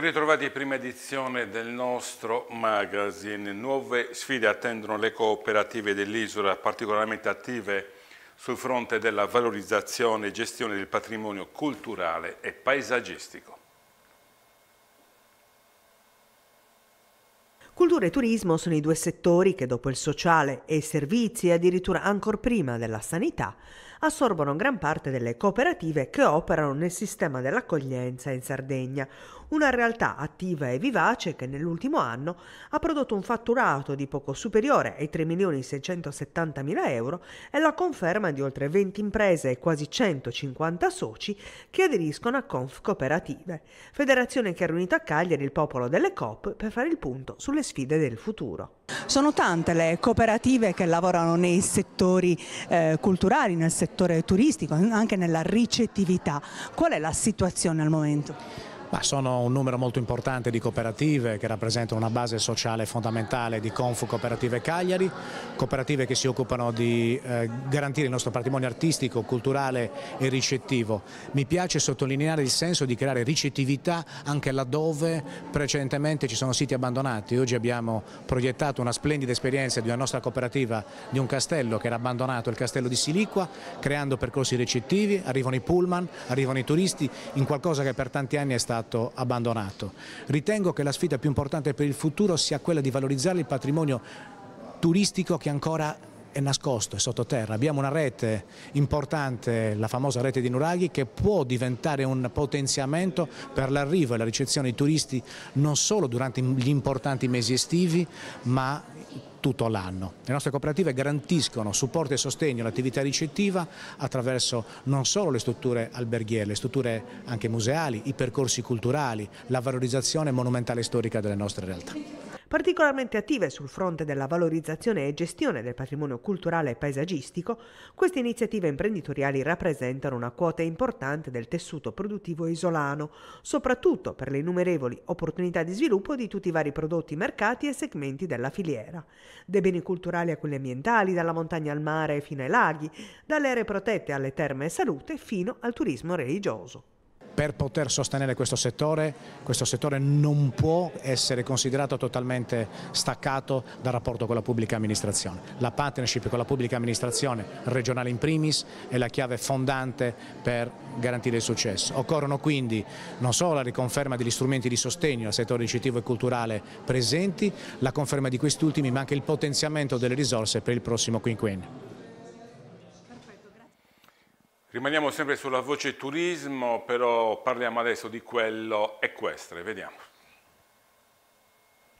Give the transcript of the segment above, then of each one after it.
Ben ritrovati in prima edizione del nostro magazine. Nuove sfide attendono le cooperative dell'isola, particolarmente attive sul fronte della valorizzazione e gestione del patrimonio culturale e paesaggistico. Cultura e turismo sono i due settori che dopo il sociale e i servizi e addirittura ancora prima della sanità assorbono gran parte delle cooperative che operano nel sistema dell'accoglienza in Sardegna, una realtà attiva e vivace che nell'ultimo anno ha prodotto un fatturato di poco superiore ai 3.670.000 euro e la conferma di oltre 20 imprese e quasi 150 soci che aderiscono a Conf Cooperative, federazione che ha riunito a Cagliari il popolo delle COP per fare il punto sulle sfide del futuro. Sono tante le cooperative che lavorano nei settori eh, culturali, nel settore turistico, anche nella ricettività. Qual è la situazione al momento? Ma sono un numero molto importante di cooperative che rappresentano una base sociale fondamentale di Confu Cooperative Cagliari, cooperative che si occupano di eh, garantire il nostro patrimonio artistico, culturale e ricettivo. Mi piace sottolineare il senso di creare ricettività anche laddove precedentemente ci sono siti abbandonati. Oggi abbiamo proiettato una splendida esperienza di una nostra cooperativa di un castello che era abbandonato, il castello di Siliqua, creando percorsi ricettivi, arrivano i pullman, arrivano i turisti, in qualcosa che per tanti anni è stato stato abbandonato. Ritengo che la sfida più importante per il futuro sia quella di valorizzare il patrimonio turistico che ancora è nascosto, è sottoterra. Abbiamo una rete importante, la famosa rete di Nuraghi, che può diventare un potenziamento per l'arrivo e la ricezione di turisti non solo durante gli importanti mesi estivi, ma tutto l'anno. Le nostre cooperative garantiscono supporto e sostegno all'attività ricettiva attraverso non solo le strutture alberghiere, le strutture anche museali, i percorsi culturali, la valorizzazione monumentale e storica delle nostre realtà particolarmente attive sul fronte della valorizzazione e gestione del patrimonio culturale e paesaggistico, queste iniziative imprenditoriali rappresentano una quota importante del tessuto produttivo isolano, soprattutto per le innumerevoli opportunità di sviluppo di tutti i vari prodotti, mercati e segmenti della filiera, Dei beni culturali a quelli ambientali, dalla montagna al mare fino ai laghi, dalle aree protette alle terme e salute fino al turismo religioso per poter sostenere questo settore, questo settore non può essere considerato totalmente staccato dal rapporto con la pubblica amministrazione. La partnership con la pubblica amministrazione regionale in primis è la chiave fondante per garantire il successo. Occorrono quindi non solo la riconferma degli strumenti di sostegno al settore incitivo e culturale presenti, la conferma di questi ultimi, ma anche il potenziamento delle risorse per il prossimo quinquennio. Rimaniamo sempre sulla voce turismo, però parliamo adesso di quello equestre, vediamo.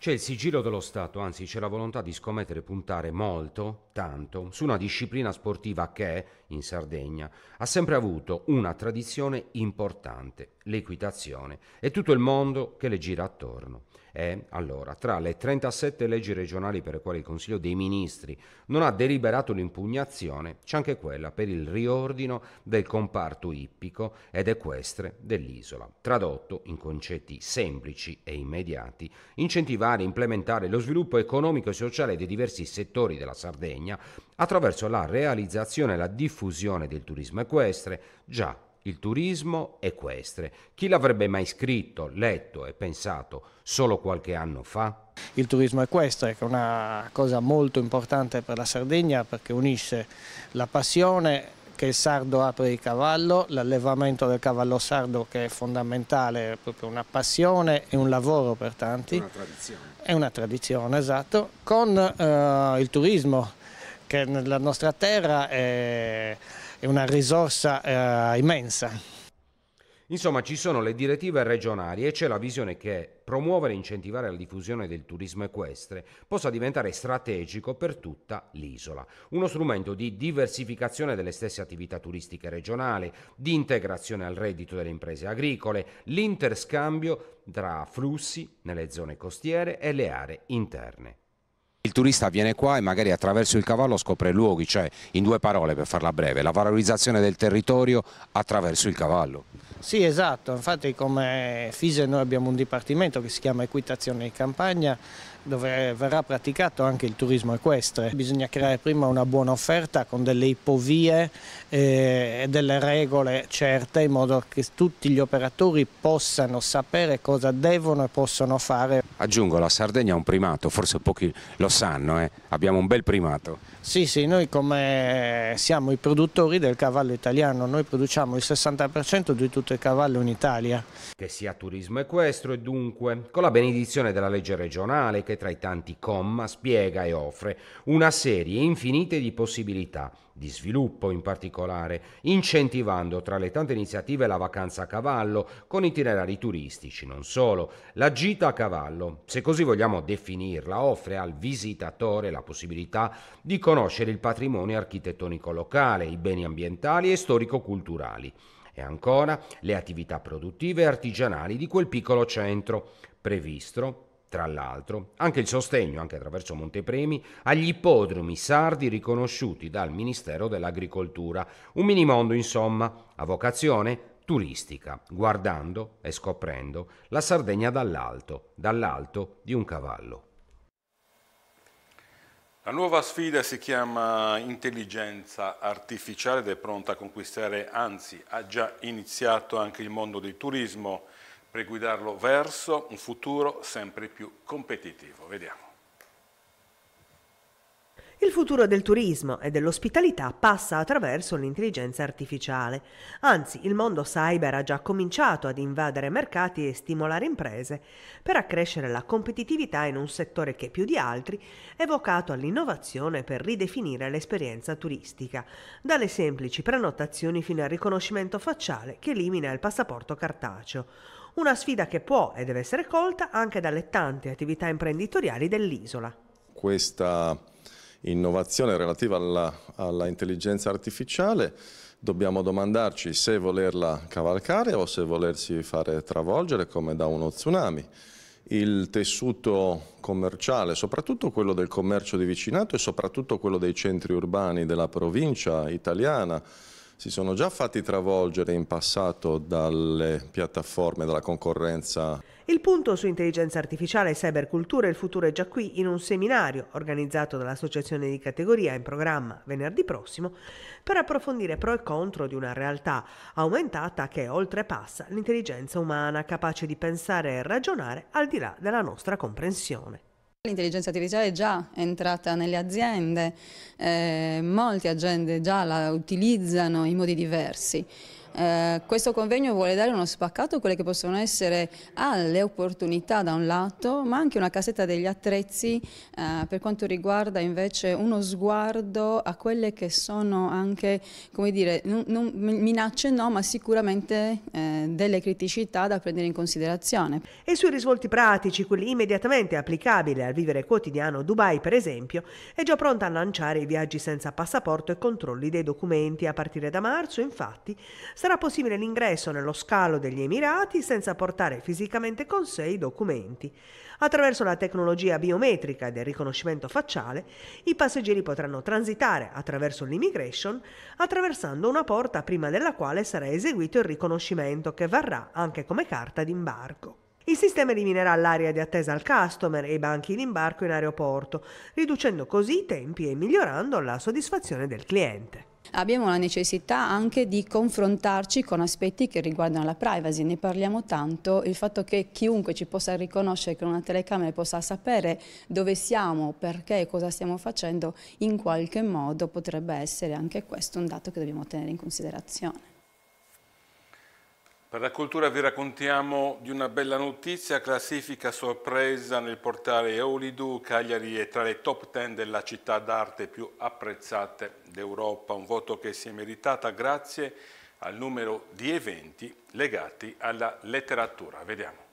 C'è il sigillo dello Stato, anzi c'è la volontà di scommettere e puntare molto, tanto, su una disciplina sportiva che, in Sardegna, ha sempre avuto una tradizione importante, l'equitazione, e tutto il mondo che le gira attorno. E, allora, tra le 37 leggi regionali per le quali il Consiglio dei Ministri non ha deliberato l'impugnazione, c'è anche quella per il riordino del comparto ippico ed equestre dell'isola, tradotto in concetti semplici e immediati, incentivando supportare e implementare lo sviluppo economico e sociale dei diversi settori della Sardegna attraverso la realizzazione e la diffusione del turismo equestre, già il turismo equestre. Chi l'avrebbe mai scritto, letto e pensato solo qualche anno fa? Il turismo equestre è una cosa molto importante per la Sardegna perché unisce la passione che il sardo apre il cavallo, l'allevamento del cavallo sardo che è fondamentale, è proprio una passione e un lavoro per tanti. È una tradizione. È una tradizione, esatto. Con eh, il turismo, che nella nostra terra è, è una risorsa eh, immensa. Insomma, ci sono le direttive regionali e c'è la visione che promuovere e incentivare la diffusione del turismo equestre possa diventare strategico per tutta l'isola. Uno strumento di diversificazione delle stesse attività turistiche regionali, di integrazione al reddito delle imprese agricole, l'interscambio tra flussi nelle zone costiere e le aree interne. Il turista viene qua e magari attraverso il cavallo scopre luoghi, cioè in due parole per farla breve, la valorizzazione del territorio attraverso il cavallo. Sì esatto, infatti come FISE noi abbiamo un dipartimento che si chiama Equitazione di Campagna dove verrà praticato anche il turismo equestre. Bisogna creare prima una buona offerta con delle ipovie eh, e delle regole certe in modo che tutti gli operatori possano sapere cosa devono e possono fare. Aggiungo, la Sardegna ha un primato, forse pochi lo sanno, eh? abbiamo un bel primato. Sì, sì, noi come siamo i produttori del cavallo italiano, noi produciamo il 60% di tutto il cavallo in Italia. Che sia turismo equestro e dunque, con la benedizione della legge regionale anche tra i tanti comma, spiega e offre una serie infinite di possibilità, di sviluppo in particolare, incentivando tra le tante iniziative la vacanza a cavallo, con itinerari turistici, non solo. La gita a cavallo, se così vogliamo definirla, offre al visitatore la possibilità di conoscere il patrimonio architettonico locale, i beni ambientali e storico-culturali e ancora le attività produttive e artigianali di quel piccolo centro, previsto tra l'altro, anche il sostegno, anche attraverso Montepremi, agli ippodromi sardi riconosciuti dal Ministero dell'Agricoltura. Un minimondo, insomma, a vocazione turistica, guardando e scoprendo la Sardegna dall'alto, dall'alto di un cavallo. La nuova sfida si chiama intelligenza artificiale ed è pronta a conquistare, anzi ha già iniziato anche il mondo del turismo per guidarlo verso un futuro sempre più competitivo. Vediamo. Il futuro del turismo e dell'ospitalità passa attraverso l'intelligenza artificiale. Anzi, il mondo cyber ha già cominciato ad invadere mercati e stimolare imprese per accrescere la competitività in un settore che più di altri è vocato all'innovazione per ridefinire l'esperienza turistica, dalle semplici prenotazioni fino al riconoscimento facciale che elimina il passaporto cartaceo una sfida che può e deve essere colta anche dalle tante attività imprenditoriali dell'isola. Questa innovazione relativa alla, alla intelligenza artificiale dobbiamo domandarci se volerla cavalcare o se volersi fare travolgere come da uno tsunami. Il tessuto commerciale, soprattutto quello del commercio di vicinato e soprattutto quello dei centri urbani della provincia italiana, si sono già fatti travolgere in passato dalle piattaforme, dalla concorrenza. Il punto su intelligenza artificiale e cybercultura e il futuro è già qui in un seminario organizzato dall'associazione di categoria in programma venerdì prossimo per approfondire pro e contro di una realtà aumentata che oltrepassa l'intelligenza umana capace di pensare e ragionare al di là della nostra comprensione. L'intelligenza artificiale è già entrata nelle aziende, eh, molte aziende già la utilizzano in modi diversi. Eh, questo convegno vuole dare uno spaccato a quelle che possono essere ah, le opportunità da un lato, ma anche una cassetta degli attrezzi eh, per quanto riguarda invece uno sguardo a quelle che sono anche, come dire, non, non, minacce no, ma sicuramente eh, delle criticità da prendere in considerazione. E sui risvolti pratici, quelli immediatamente applicabili al vivere quotidiano Dubai per esempio, è già pronta a lanciare i viaggi senza passaporto e controlli dei documenti. A partire da marzo infatti sarà possibile l'ingresso nello scalo degli Emirati senza portare fisicamente con sé i documenti. Attraverso la tecnologia biometrica e del riconoscimento facciale, i passeggeri potranno transitare attraverso l'immigration attraversando una porta prima della quale sarà eseguito il riconoscimento che varrà anche come carta d'imbarco. Il sistema eliminerà l'area di attesa al customer e i banchi in imbarco in aeroporto, riducendo così i tempi e migliorando la soddisfazione del cliente. Abbiamo la necessità anche di confrontarci con aspetti che riguardano la privacy, ne parliamo tanto, il fatto che chiunque ci possa riconoscere con una telecamera possa sapere dove siamo, perché e cosa stiamo facendo, in qualche modo potrebbe essere anche questo un dato che dobbiamo tenere in considerazione. Per la cultura vi raccontiamo di una bella notizia, classifica sorpresa nel portale Eulidu, Cagliari è tra le top 10 della città d'arte più apprezzate d'Europa, un voto che si è meritata grazie al numero di eventi legati alla letteratura. Vediamo.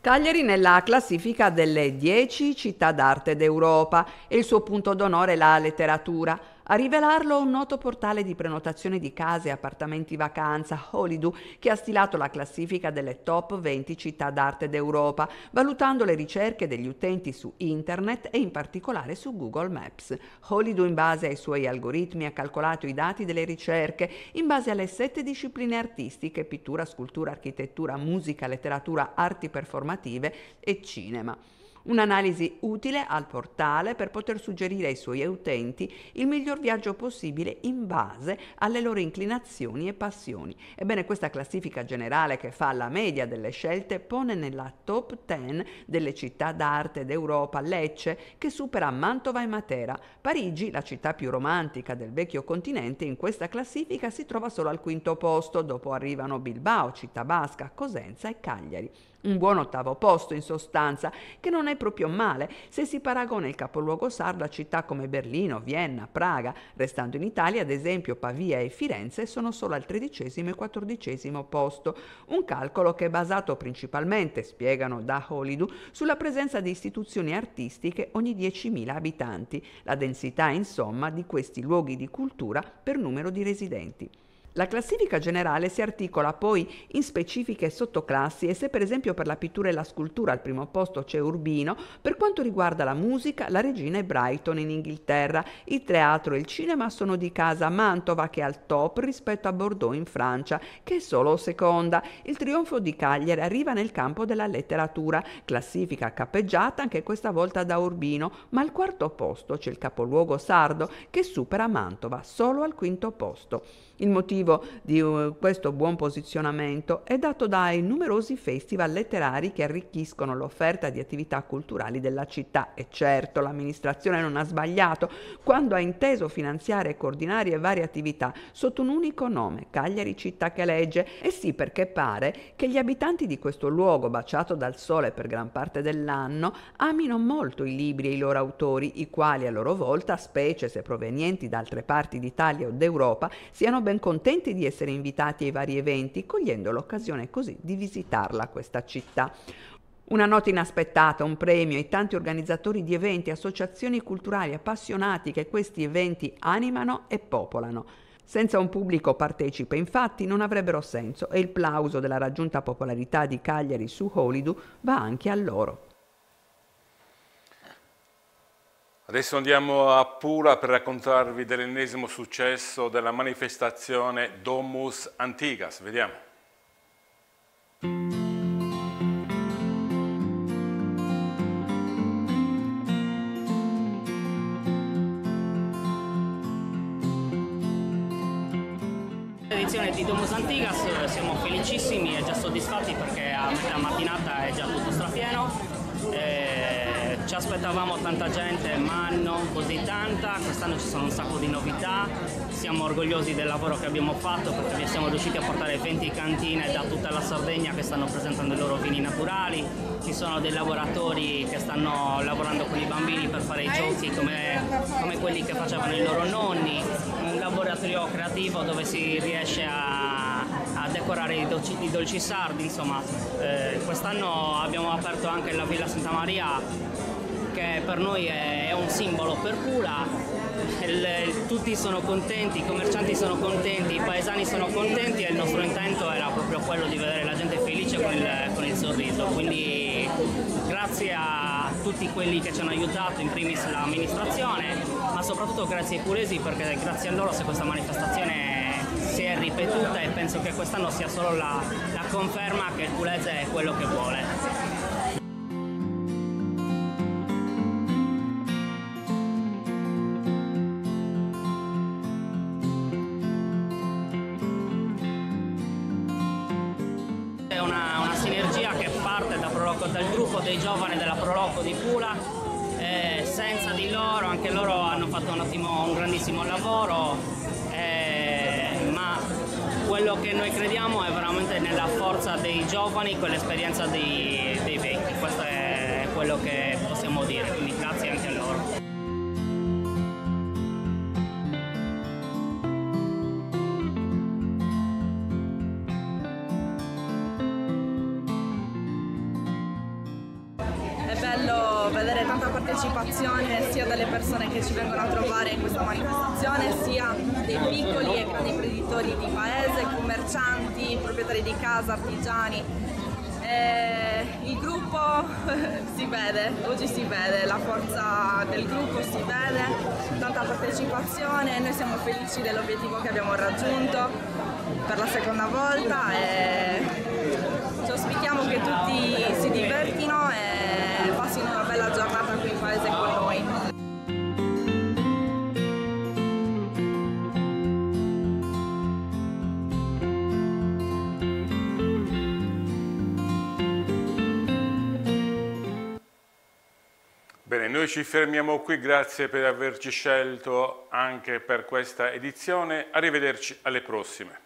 Cagliari nella classifica delle 10 città d'arte d'Europa e il suo punto d'onore è la letteratura. A rivelarlo un noto portale di prenotazione di case e appartamenti vacanza, Holidoo, che ha stilato la classifica delle top 20 città d'arte d'Europa, valutando le ricerche degli utenti su internet e in particolare su Google Maps. Holidoo, in base ai suoi algoritmi, ha calcolato i dati delle ricerche in base alle sette discipline artistiche, pittura, scultura, architettura, musica, letteratura, arti performative e cinema. Un'analisi utile al portale per poter suggerire ai suoi utenti il miglior viaggio possibile in base alle loro inclinazioni e passioni. Ebbene, questa classifica generale che fa la media delle scelte pone nella top 10 delle città d'arte d'Europa Lecce che supera Mantova e Matera. Parigi, la città più romantica del vecchio continente, in questa classifica si trova solo al quinto posto, dopo arrivano Bilbao, Città Basca, Cosenza e Cagliari. Un buon ottavo posto, in sostanza, che non è proprio male se si paragona il capoluogo sardo a città come Berlino, Vienna, Praga. Restando in Italia, ad esempio, Pavia e Firenze sono solo al tredicesimo e quattordicesimo posto. Un calcolo che è basato principalmente, spiegano da Holidu, sulla presenza di istituzioni artistiche ogni 10.000 abitanti, la densità, insomma, di questi luoghi di cultura per numero di residenti. La classifica generale si articola poi in specifiche sottoclassi e se per esempio per la pittura e la scultura al primo posto c'è Urbino, per quanto riguarda la musica la regina è Brighton in Inghilterra, il teatro e il cinema sono di casa Mantova che è al top rispetto a Bordeaux in Francia che è solo seconda. Il trionfo di Cagliari arriva nel campo della letteratura, classifica cappeggiata anche questa volta da Urbino, ma al quarto posto c'è il capoluogo sardo che supera Mantova solo al quinto posto. Il motivo di uh, questo buon posizionamento è dato dai numerosi festival letterari che arricchiscono l'offerta di attività culturali della città e certo l'amministrazione non ha sbagliato quando ha inteso finanziare e coordinare varie attività sotto un unico nome, Cagliari città che legge, e sì perché pare che gli abitanti di questo luogo baciato dal sole per gran parte dell'anno amino molto i libri e i loro autori, i quali a loro volta, specie se provenienti da altre parti d'Italia o d'Europa, siano ben ben contenti di essere invitati ai vari eventi, cogliendo l'occasione così di visitarla questa città. Una nota inaspettata, un premio e tanti organizzatori di eventi, associazioni culturali appassionati che questi eventi animano e popolano. Senza un pubblico partecipe, infatti, non avrebbero senso e il plauso della raggiunta popolarità di Cagliari su Holidu va anche a loro. Adesso andiamo a Pula per raccontarvi dell'ennesimo successo della manifestazione Domus Antigas. Vediamo. edizione di Domus Antigas eh, siamo felicissimi e già soddisfatti perché a metà mattinata è già tutto strafatto ci aspettavamo tanta gente ma non così tanta, quest'anno ci sono un sacco di novità, siamo orgogliosi del lavoro che abbiamo fatto perché siamo riusciti a portare 20 cantine da tutta la Sardegna che stanno presentando i loro vini naturali, ci sono dei lavoratori che stanno lavorando con i bambini per fare i giochi come, come quelli che facevano i loro nonni, un laboratorio creativo dove si riesce a a decorare i dolci, i dolci sardi, insomma eh, quest'anno abbiamo aperto anche la Villa Santa Maria che per noi è, un simbolo per Pula, il, tutti sono contenti, i commercianti sono contenti, i paesani sono contenti e il nostro intento era proprio quello di vedere la gente felice con il, con il sorriso, quindi grazie a tutti quelli che ci hanno aiutato, in primis l'amministrazione, ma soprattutto grazie ai pulesi perché grazie a loro se questa manifestazione si è ripetuta e penso che quest'anno sia solo la, la conferma che il Pulese è quello che vuole. Ecco, dal gruppo dei giovani della Proloco di Pula. Eh, senza di loro, anche loro hanno fatto un, ottimo, un grandissimo lavoro, eh, ma quello che noi crediamo è veramente nella forza dei giovani con l'esperienza dei, dei vecchi, questo è quello che possiamo dire, quindi grazie anche a loro. partecipazione sia dalle persone che ci vengono a trovare in questa manifestazione, sia dei piccoli e grandi imprenditori di paese, commercianti, proprietari di casa, artigiani. Eh, il gruppo si vede, oggi si vede, la forza del gruppo si vede, tanta partecipazione, noi siamo felici dell'obiettivo che abbiamo raggiunto per la seconda volta e ci auspichiamo che tutti si divertano Bene, noi ci fermiamo qui, grazie per averci scelto anche per questa edizione, arrivederci alle prossime.